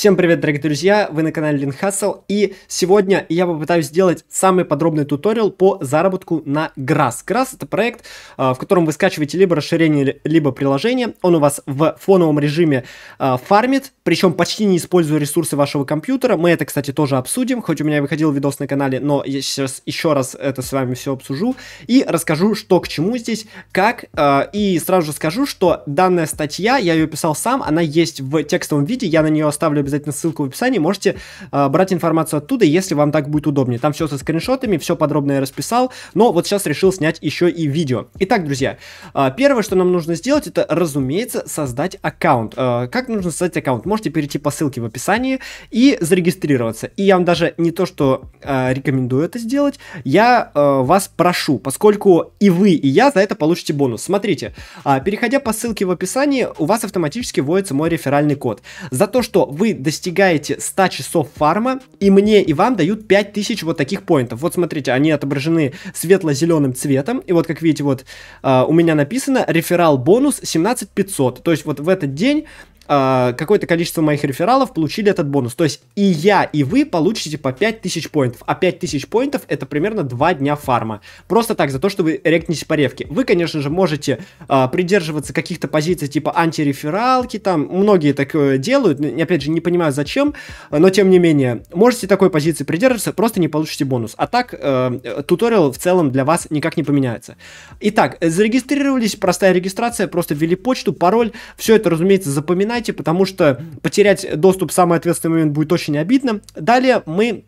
Всем привет, дорогие друзья, вы на канале Lean Hustle, и сегодня я попытаюсь сделать самый подробный туториал по заработку на GRASS. GRASS это проект, а, в котором вы скачиваете либо расширение, либо приложение, он у вас в фоновом режиме а, фармит, причем почти не используя ресурсы вашего компьютера, мы это, кстати, тоже обсудим, хоть у меня и выходил видос на канале, но я сейчас еще раз это с вами все обсужу и расскажу, что к чему здесь, как, а, и сразу же скажу, что данная статья, я ее писал сам, она есть в текстовом виде, я на нее оставлю обязательно ссылка в описании, можете э, брать информацию оттуда, если вам так будет удобнее. Там все со скриншотами, все подробно я расписал, но вот сейчас решил снять еще и видео. Итак, друзья, э, первое, что нам нужно сделать, это, разумеется, создать аккаунт. Э, как нужно создать аккаунт? Можете перейти по ссылке в описании и зарегистрироваться. И я вам даже не то, что э, рекомендую это сделать, я э, вас прошу, поскольку и вы, и я за это получите бонус. Смотрите, э, переходя по ссылке в описании, у вас автоматически вводится мой реферальный код. За то, что вы достигаете 100 часов фарма, и мне и вам дают 5000 вот таких поинтов. Вот смотрите, они отображены светло-зеленым цветом, и вот как видите, вот э, у меня написано реферал бонус 17500, то есть вот в этот день а, какое-то количество моих рефералов получили этот бонус. То есть и я, и вы получите по 5000 поинтов. А 5000 поинтов это примерно 2 дня фарма. Просто так, за то, что вы рекнете по ревке. Вы, конечно же, можете э, придерживаться каких-то позиций типа антирефералки, там многие такое э, делают, опять же, не понимаю зачем, но тем не менее, можете такой позиции придерживаться, просто не получите бонус. А так, э, туториал в целом для вас никак не поменяется. Итак, зарегистрировались, простая регистрация, просто ввели почту, пароль, все это, разумеется, запоминайте потому что потерять доступ в самый ответственный момент будет очень обидно. Далее мы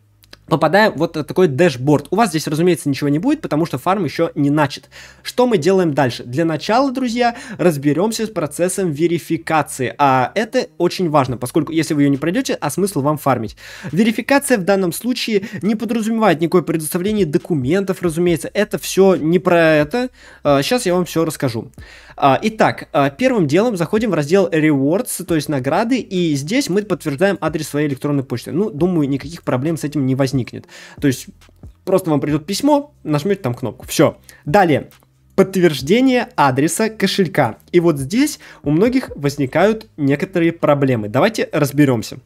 попадаем вот на такой дэшборд. У вас здесь, разумеется, ничего не будет, потому что фарм еще не начат. Что мы делаем дальше? Для начала, друзья, разберемся с процессом верификации. А это очень важно, поскольку если вы ее не пройдете, а смысл вам фармить. Верификация в данном случае не подразумевает никакое предоставление документов, разумеется. Это все не про это. Сейчас а, я вам все расскажу. А, итак, а, первым делом заходим в раздел Rewards, то есть награды, и здесь мы подтверждаем адрес своей электронной почты. Ну, думаю, никаких проблем с этим не возникнет возникнет. То есть просто вам придет письмо, нажмете там кнопку. Все. Далее. Подтверждение адреса кошелька. И вот здесь у многих возникают некоторые проблемы. Давайте разберемся.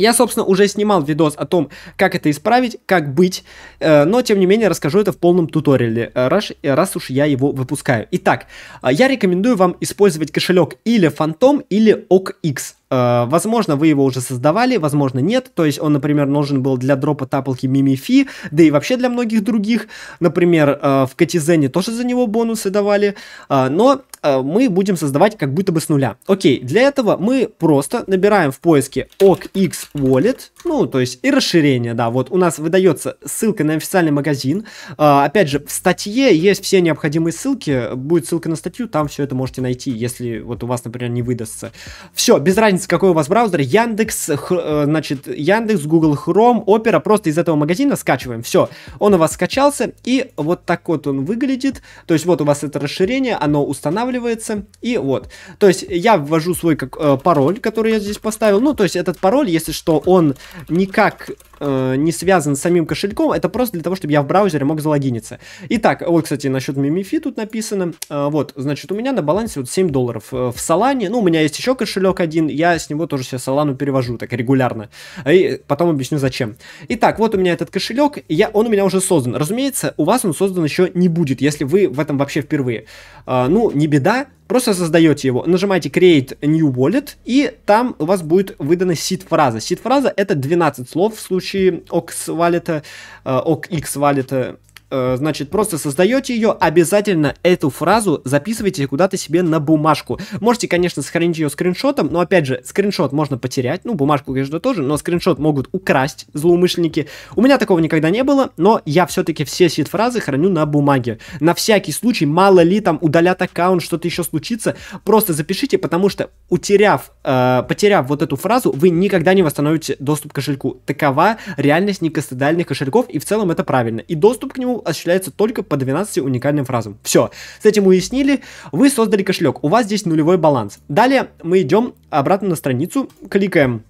Я, собственно, уже снимал видос о том, как это исправить, как быть, э, но, тем не менее, расскажу это в полном туториале, э, раз, э, раз уж я его выпускаю. Итак, я рекомендую вам использовать кошелек или Phantom, или OKX. Э, возможно, вы его уже создавали, возможно, нет. То есть он, например, нужен был для дропа таплки Мимифи, да и вообще для многих других. Например, э, в Катизене тоже за него бонусы давали. Э, но мы будем создавать как будто бы с нуля. Окей, для этого мы просто набираем в поиске OKX Wallet, ну, то есть и расширение, да, вот у нас выдается ссылка на официальный магазин. Опять же, в статье есть все необходимые ссылки, будет ссылка на статью, там все это можете найти, если вот у вас, например, не выдастся. Все, без разницы разница, какой у вас браузер, Яндекс, х, э, значит, Яндекс, Google Chrome, Opera, просто из этого магазина скачиваем, все, он у вас скачался, и вот так вот он выглядит, то есть вот у вас это расширение, оно устанавливается, и вот, то есть я ввожу свой как, э, пароль, который я здесь поставил, ну, то есть этот пароль, если что, он никак э, не связан с самим кошельком, это просто для того, чтобы я в браузере мог залогиниться. Итак, вот, кстати, насчет Мимифи тут написано, вот, значит, у меня на балансе вот 7 долларов в Салане, ну, у меня есть еще кошелек один, я я с него тоже себе Solana перевожу так регулярно. И потом объясню зачем. Итак, вот у меня этот кошелек, я, он у меня уже создан. Разумеется, у вас он создан еще не будет, если вы в этом вообще впервые. А, ну, не беда, Просто создаете его, нажимаете Create New Wallet, и там у вас будет выдана сид-фраза. Сид-фраза это 12 слов в случае OX Wallet, э, OX Wallet Э, значит, просто создаете ее, обязательно эту фразу записывайте куда-то себе на бумажку. Можете, конечно, сохранить ее скриншотом, но, опять же, скриншот можно потерять, ну, бумажку, конечно, тоже, но скриншот могут украсть злоумышленники. У меня такого никогда не было, но я все-таки все сид-фразы храню на бумаге. На всякий случай, мало ли там удалят аккаунт, что-то еще случится, просто запишите, потому что, утеряв, э, потеряв вот эту фразу, вы никогда не восстановите доступ к кошельку. Такова реальность некостыдальных кошельков, и в целом это правильно. И доступ к нему URL осуществляется только по 12 уникальным фразам. Все, с этим уяснили, вы создали кошелек, у вас здесь нулевой баланс. Далее мы идем обратно на страницу, кликаем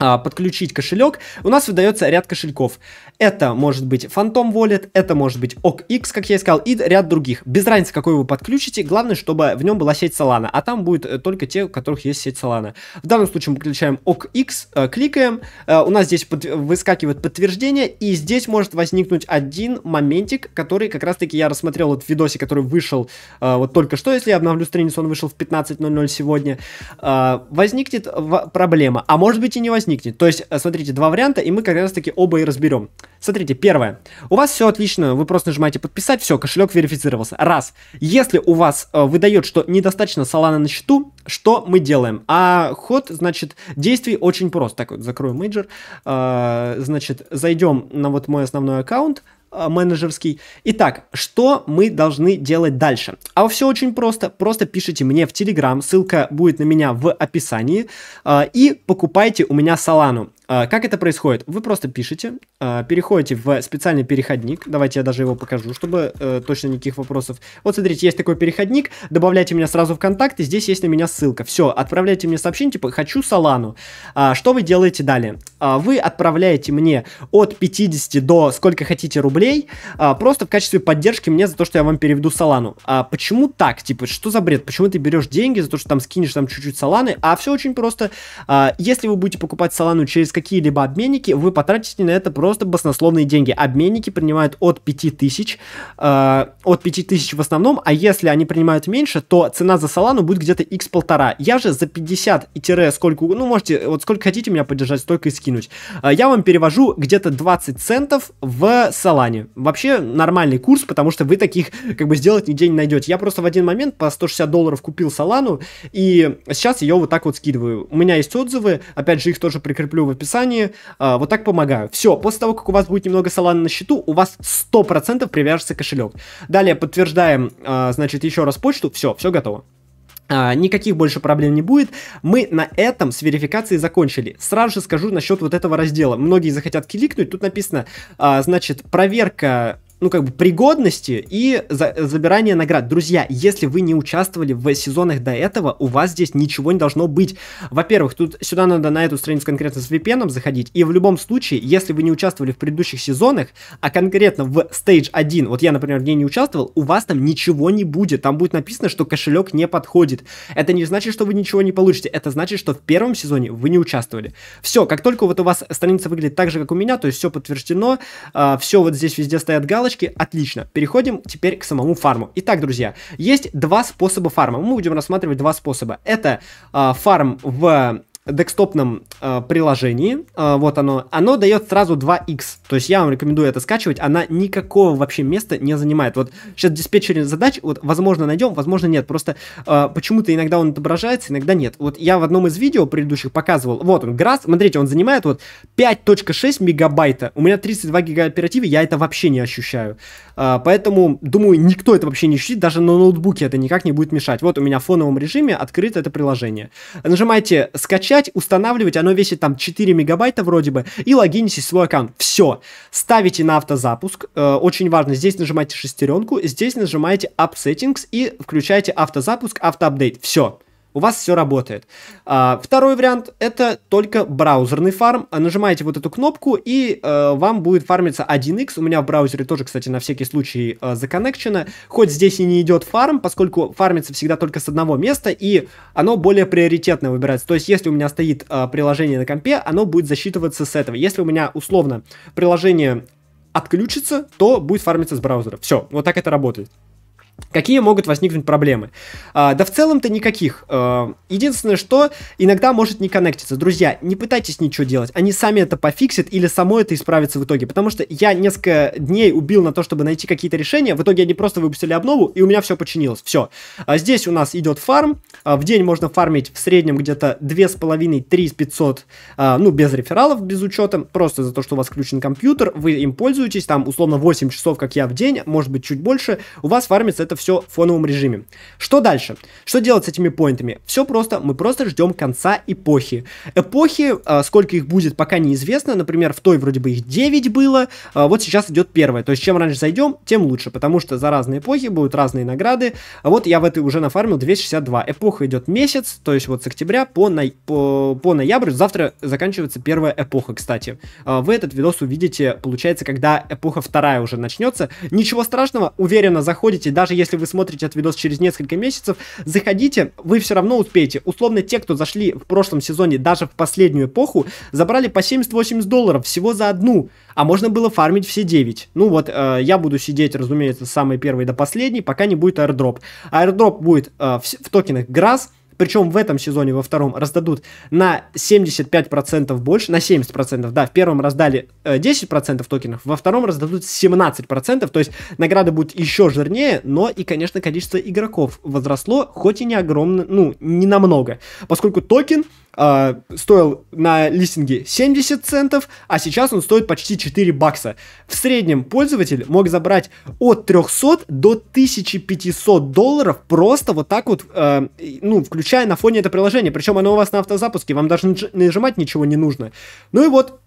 а, подключить кошелек, у нас выдается ряд кошельков. Это может быть Phantom Wallet, это может быть OKX, как я и сказал, и ряд других. Без разницы, какой вы подключите, главное, чтобы в нем была сеть Solana, а там будет э, только те, у которых есть сеть Solana. В данном случае мы подключаем OKX, э, кликаем, э, у нас здесь под... выскакивает подтверждение, и здесь может возникнуть один моментик, который как раз-таки я рассмотрел вот в видосе, который вышел вот только что, если я обновлю страницу, он вышел в 15.00 сегодня, возникнет проблема, а может быть и не возникнет, возникнет. То есть, э, смотрите, два варианта, и мы как раз таки оба и разберем. Смотрите, первое. У вас все отлично, вы просто нажимаете подписать, все, кошелек верифицировался. Раз. Если у вас э, выдает, что недостаточно Solana на счету, что мы делаем? А ход, значит, действий очень прост. Так вот, закрою мейджор. Э, значит, зайдем на вот мой основной аккаунт, а, менеджерский. Итак, что мы должны делать дальше? А все очень просто. Просто пишите мне в Telegram, ссылка будет на меня в описании, а, и покупайте у меня Салану. Как это происходит? Вы просто пишете, а, переходите в специальный переходник. Давайте я даже его покажу, чтобы э, точно никаких вопросов. Вот смотрите, есть такой переходник. Добавляйте меня сразу в Контакт, и Здесь есть на меня ссылка. Все, отправляйте мне сообщение, типа, хочу Салану. Что вы делаете далее? А, вы отправляете мне от 50 до сколько хотите рублей, а, просто в качестве поддержки мне за то, что я вам переведу салану. А почему так? Типа, что за бред? Почему ты берешь деньги за то, что там скинешь там чуть-чуть саланы? А все очень просто. А, если вы будете покупать салану через какие-либо обменники, вы потратите на это просто баснословные деньги. Обменники принимают от 5000, от 5000 в основном, а если они принимают меньше, то цена за салану будет где-то x полтора. Я же за 50 и тире сколько, ну можете, вот сколько хотите меня поддержать, столько и скину скинуть. Э, я вам перевожу где-то 20 центов в Салане. Вообще нормальный курс, потому что вы таких как бы сделать нигде не найдете. Я просто в один момент по 160 долларов купил Салану, и сейчас ее вот так вот скидываю. У меня есть отзывы, опять же их тоже прикреплю в описании. Э, вот так помогаю. Все, после того, как у вас будет немного Салана на счету, у вас 100% привяжется кошелек. Далее подтверждаем, э, значит, еще раз почту. Все, все готово. А, никаких больше проблем не будет. Мы на этом с верификацией закончили. Сразу же скажу насчет вот этого раздела. Многие захотят кликнуть. Тут написано, а, значит, проверка ну, как бы пригодности и за забирания наград. Друзья, если вы не участвовали в сезонах до этого, у вас здесь ничего не должно быть. Во-первых, тут сюда надо на эту страницу конкретно с VPN заходить, и в любом случае, если вы не участвовали в предыдущих сезонах, а конкретно в Stage 1, вот я, например, в ней не участвовал, у вас там ничего не будет, там будет написано, что кошелек не подходит. Это не значит, что вы ничего не получите, это значит, что в первом сезоне вы не участвовали. Все, как только вот у вас страница выглядит так же, как у меня, то есть все подтверждено, э, а, все вот здесь везде стоят галочки, галочки, отлично. Переходим теперь к самому фарму. Итак, друзья, есть два способа фарма. Мы будем рассматривать два способа. Это э, фарм в декстопном э, а, приложении, э, вот оно, оно дает сразу 2x, то есть я вам рекомендую это скачивать, она никакого вообще места не занимает. Вот сейчас диспетчер задач, вот возможно найдем, возможно нет, просто э, почему-то иногда он отображается, иногда нет. Вот я в одном из видео предыдущих показывал, вот он, Грас, смотрите, он занимает вот 5.6 мегабайта, у меня 32 гига оперативы, я это вообще не ощущаю. Э, поэтому, думаю, никто это вообще не ощутит, даже на ноутбуке это никак не будет мешать. Вот у меня в фоновом режиме открыто это приложение. Нажимаете «Скачать», скачать, устанавливать, оно весит там 4 мегабайта вроде бы, и логинитесь в свой аккаунт. Все. Ставите на автозапуск, э, очень важно, здесь нажимаете шестеренку, здесь нажимаете App Settings и включаете автозапуск, автоапдейт. Все у вас все работает. А, второй вариант это только браузерный фарм. Нажимаете вот эту кнопку, и э, вам будет фармиться 1x. У меня в браузере тоже, кстати, на всякий случай э, законнекчено. Хоть здесь и не идет фарм, поскольку фармится всегда только с одного места, и оно более приоритетно выбирается. То есть, если у меня стоит э, приложение на компе, оно будет засчитываться с этого. Если у меня условно приложение отключится, то будет фармиться с браузера. Все, вот так это работает. Какие могут возникнуть проблемы? А, да в целом-то никаких. А, единственное, что иногда может не коннектиться. Друзья, не пытайтесь ничего делать. Они сами это пофиксят или само это исправится в итоге. Потому что я несколько дней убил на то, чтобы найти какие-то решения. В итоге они просто выпустили обнову, и у меня все починилось. Все. А здесь у нас идет фарм. А, в день можно фармить в среднем где-то 2,5-3 500. А, ну, без рефералов, без учета. Просто за то, что у вас включен компьютер, вы им пользуетесь. Там условно 8 часов, как я в день, может быть чуть больше. У вас фармится это все в фоновом режиме. Что дальше? Что делать с этими поинтами? Все просто, мы просто ждем конца эпохи. Эпохи, э, сколько их будет, пока неизвестно. Например, в той вроде бы их 9 было, э, вот сейчас идет первая. То есть, чем раньше зайдем, тем лучше, потому что за разные эпохи будут разные награды. А вот я в этой уже нафармил 262. Эпоха идет месяц, то есть вот с октября по, на... по... по ноябрь. Завтра заканчивается первая эпоха, кстати. Э, вы этот видос увидите, получается, когда эпоха вторая уже начнется. Ничего страшного, уверенно заходите, даже если вы смотрите этот видос через несколько месяцев, заходите, вы все равно успеете. Условно, те, кто зашли в прошлом сезоне, даже в последнюю эпоху, забрали по 70-80 долларов всего за одну, а можно было фармить все 9. Ну вот, э, я буду сидеть, разумеется, с самой первой до последней, пока не будет аирдроп. Аирдроп будет э, в, в токенах ГРАС, причем в этом сезоне, во втором, раздадут на 75% больше, на 70%, да, в первом раздали 10% э, токенов, во втором раздадут 17%, то есть награда будет еще жирнее, но и, конечно, количество игроков возросло, хоть и не огромно, ну, не намного, поскольку токен э, стоил на листинге 70 центов, а сейчас он стоит почти 4 бакса. В среднем пользователь мог забрать от 300 до 1500 долларов просто вот так вот, э, ну, включая на фоне это приложение. Причем оно у вас на автозапуске, вам даже нажимать ничего не нужно. Ну и вот,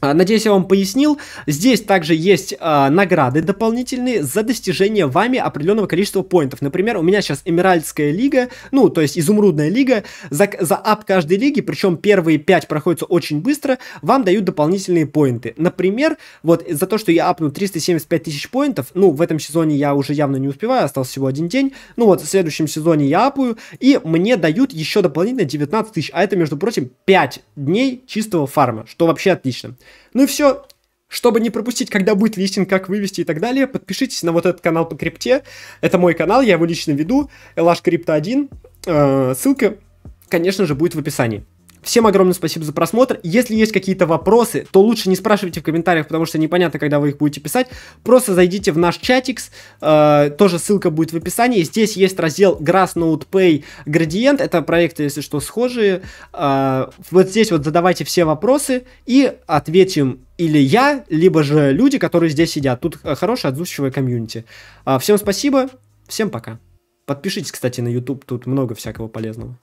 а, надеюсь, я вам пояснил. Здесь также есть э, награды дополнительные за достижение вами определенного количества поинтов. Например, у меня сейчас Эмиральдская лига, ну, то есть Изумрудная лига. За, за ап каждой лиги, причем первые 5 проходятся очень быстро, вам дают дополнительные поинты. Например, вот за то, что я апну 375 тысяч поинтов, ну, в этом сезоне я уже явно не успеваю, остался всего один день. Ну, вот в следующем сезоне я апую, и мне дают еще дополнительно 19 тысяч, а это, между прочим, 5 дней чистого фарма, что вообще отлично. Ну и все. Чтобы не пропустить, когда будет листинг, как вывести и так далее, подпишитесь на вот этот канал по крипте. Это мой канал, я его лично веду, LH Crypto 1. Ссылка, конечно же, будет в описании. Всем огромное спасибо за просмотр. Если есть какие-то вопросы, то лучше не спрашивайте в комментариях, потому что непонятно, когда вы их будете писать. Просто зайдите в наш чатикс, э, тоже ссылка будет в описании. Здесь есть раздел Grassnode Pay Gradient, это проекты, если что, схожие. Э, вот здесь вот задавайте все вопросы и ответим или я, либо же люди, которые здесь сидят. Тут э, хорошая отзывчивая комьюнити. Э, всем спасибо, всем пока. Подпишитесь, кстати, на YouTube, тут много всякого полезного.